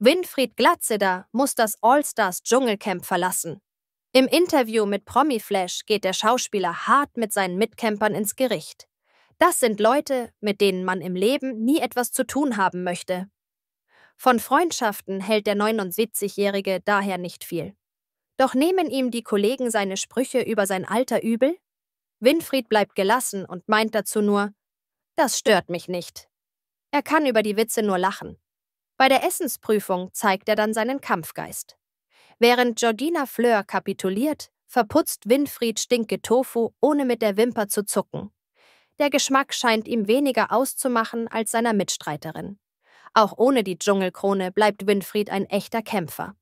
Winfried Glatzeder muss das all stars Dschungelcamp verlassen. Im Interview mit Promi Flash geht der Schauspieler hart mit seinen Mitcampern ins Gericht. Das sind Leute, mit denen man im Leben nie etwas zu tun haben möchte. Von Freundschaften hält der 79-Jährige daher nicht viel. Doch nehmen ihm die Kollegen seine Sprüche über sein Alter übel? Winfried bleibt gelassen und meint dazu nur, das stört mich nicht. Er kann über die Witze nur lachen. Bei der Essensprüfung zeigt er dann seinen Kampfgeist. Während Jordina Fleur kapituliert, verputzt Winfried Stinke Tofu, ohne mit der Wimper zu zucken. Der Geschmack scheint ihm weniger auszumachen als seiner Mitstreiterin. Auch ohne die Dschungelkrone bleibt Winfried ein echter Kämpfer.